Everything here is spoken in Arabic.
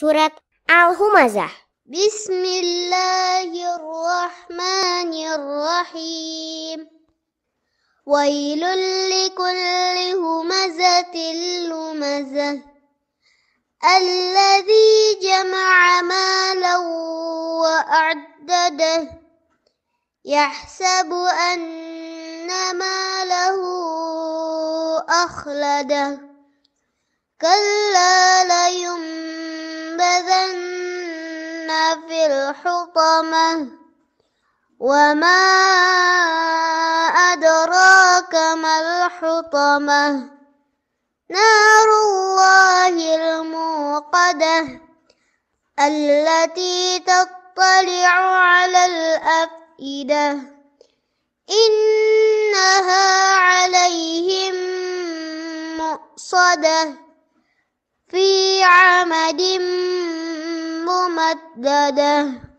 سورة الهمزة بسم الله الرحمن الرحيم ويل لكل همزة لمزة الذي جمع مالا وأعدده يحسب أن ماله أخلده كلا لتنبذن في الحطمة وما أدراك ما الحطمة نار الله الموقدة التي تطلع على الأفئدة إنها عليهم مؤصده في عمد ممدده